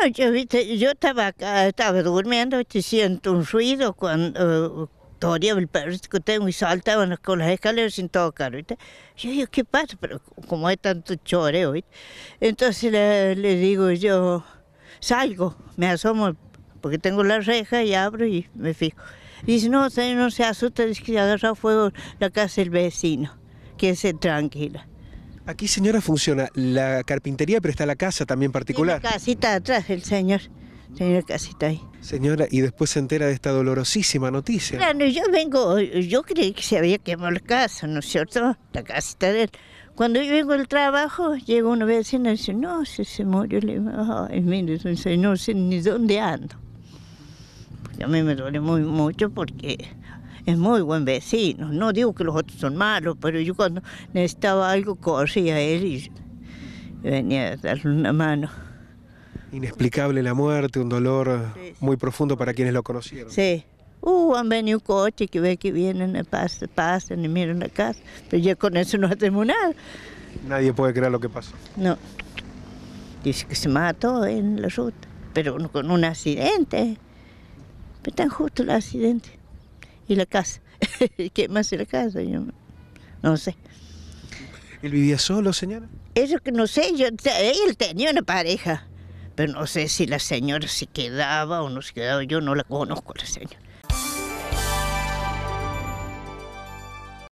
No, yo, viste, yo estaba estaba durmiendo y siento un ruido cuando... todavía el perro, que tengo y saltaba con las escaleras sin tocar, Yo ¿qué pasa? Pero como hay tanto choreo, Entonces le, digo yo, salgo, me asomo, porque tengo la reja y abro y me fijo. Dice, no, no se asusta, dice que agarra fuego la casa del vecino, que se tranquila. Aquí, señora, funciona la carpintería, pero está la casa también particular. la casita atrás del señor. Señor casita ahí. Señora, y después se entera de esta dolorosísima noticia. Claro, yo vengo, yo creí que se había quemado la casa, ¿no es cierto? La casita de él. Cuando yo vengo del trabajo, llega una vecina y dice, no, se, se murió. Le digo, ay, mire, no sé ni dónde ando. a mí me duele muy mucho porque es muy buen vecino. No digo que los otros son malos, pero yo cuando necesitaba algo corría a él y venía a darle una mano. Inexplicable la muerte, un dolor muy profundo para quienes lo conocieron. Sí. Uh, han venido coches que ve que vienen, pasan, pasan y miran la casa. Pero ya con eso no hacemos nada. Nadie puede creer lo que pasó. No. Dice que se mató en la ruta, pero con un accidente. Pero tan justo el accidente y la casa. ¿Qué más es la casa? Yo no sé. ¿Él vivía solo, señora? Eso que no sé, yo, él tenía una pareja, pero no sé si la señora se quedaba o no se quedaba, yo no la conozco, la señora.